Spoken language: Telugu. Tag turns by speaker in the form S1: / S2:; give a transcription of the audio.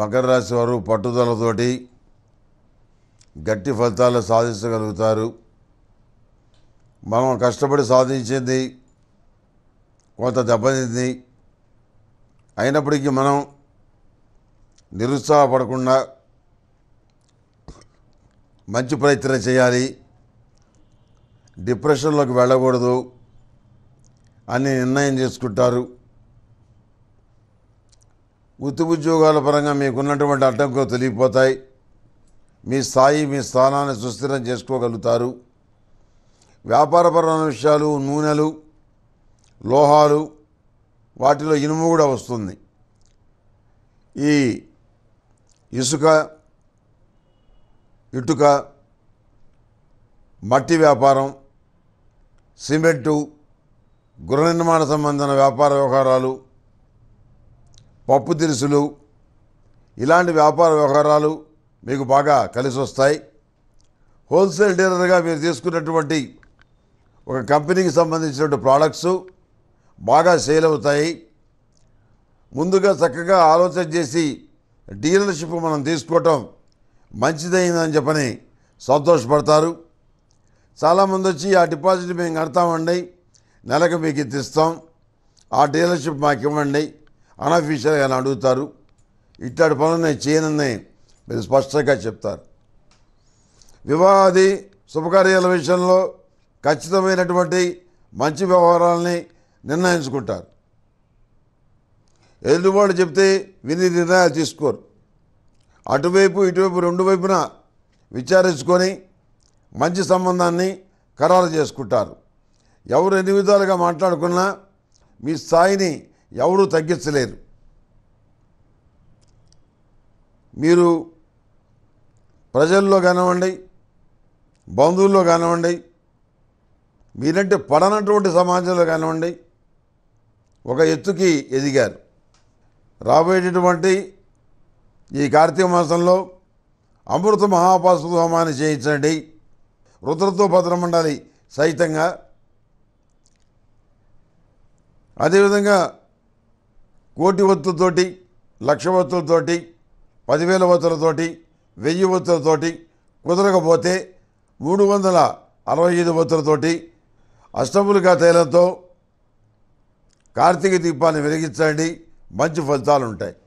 S1: మకర రాశి వారు పట్టుదలతోటి గట్టి ఫలితాలు సాధించగలుగుతారు మనం కష్టపడి సాధించింది కొంత దెబ్బతింది అయినప్పటికీ మనం నిరుత్సాహపడకుండా మంచి ప్రయత్నం చేయాలి డిప్రెషన్లోకి వెళ్ళకూడదు అని నిర్ణయం చేసుకుంటారు వృత్తి ఉద్యోగాల పరంగా మీకున్నటువంటి అడ్డంకులు తొలగిపోతాయి మీ స్థాయి మీ స్థానాన్ని సుస్థిరం చేసుకోగలుగుతారు వ్యాపారపరమైన విషయాలు నూనెలు లోహాలు వాటిలో ఇనుము కూడా వస్తుంది ఈ ఇసుక ఇటుక మట్టి వ్యాపారం సిమెంటు గృహ నిర్మాణ సంబంధమైన వ్యాపార వ్యవహారాలు పప్పు దినుసులు ఇలాంటి వ్యాపార వ్యవహారాలు మీకు బాగా కలిసి వస్తాయి హోల్సేల్ డీలర్గా మీరు తీసుకున్నటువంటి ఒక కంపెనీకి సంబంధించినటువంటి ప్రోడక్ట్స్ బాగా సేల్ అవుతాయి ముందుగా చక్కగా ఆలోచన చేసి డీలర్షిప్ మనం తీసుకోవటం మంచిదైందని చెప్పని సంతోషపడతారు చాలామంది వచ్చి ఆ డిపాజిట్ మేము కడతామండి నెలకు మీకు ఇస్తాం ఆ డీలర్షిప్ మాకు ఇవ్వండి అనఫీషియల్గా అని అడుగుతారు ఇట్లాంటి పనులు నేను చేయనని మీరు స్పష్టంగా చెప్తారు వివాహాది శుభకార్యాల విషయంలో ఖచ్చితమైనటువంటి మంచి వ్యవహారాలని నిర్ణయించుకుంటారు ఎదుటివాళ్ళు చెప్తే విని నిర్ణయాలు తీసుకోరు అటువైపు ఇటువైపు రెండు వైపున విచారించుకొని మంచి సంబంధాన్ని ఖరారు చేసుకుంటారు ఎవరు ఎన్ని విధాలుగా మాట్లాడుకున్నా మీ స్థాయిని ఎవరూ తగ్గించలేరు మీరు ప్రజల్లో కానివ్వండి బంధువుల్లో కానివ్వండి మీరంటే పడనటువంటి సమాజంలో కానివ్వండి ఒక ఎత్తుకి ఎదిగారు రాబోయేటటువంటి ఈ కార్తీక మాసంలో అమృత మహాపాసు హోమాన్ని చేయించండి రుద్రతో భద్రమండాలి సహితంగా అదేవిధంగా కోటి ఒత్తులతోటి లక్ష ఒత్తులతోటి పదివేల ఒత్తులతోటి వెయ్యి ఒత్తులతోటి కుదరకపోతే మూడు వందల అరవై ఐదు ఒత్తులతోటి అష్టములుగా తైలంతో కార్తీక దీపాన్ని వెలిగించండి మంచి ఫలితాలు ఉంటాయి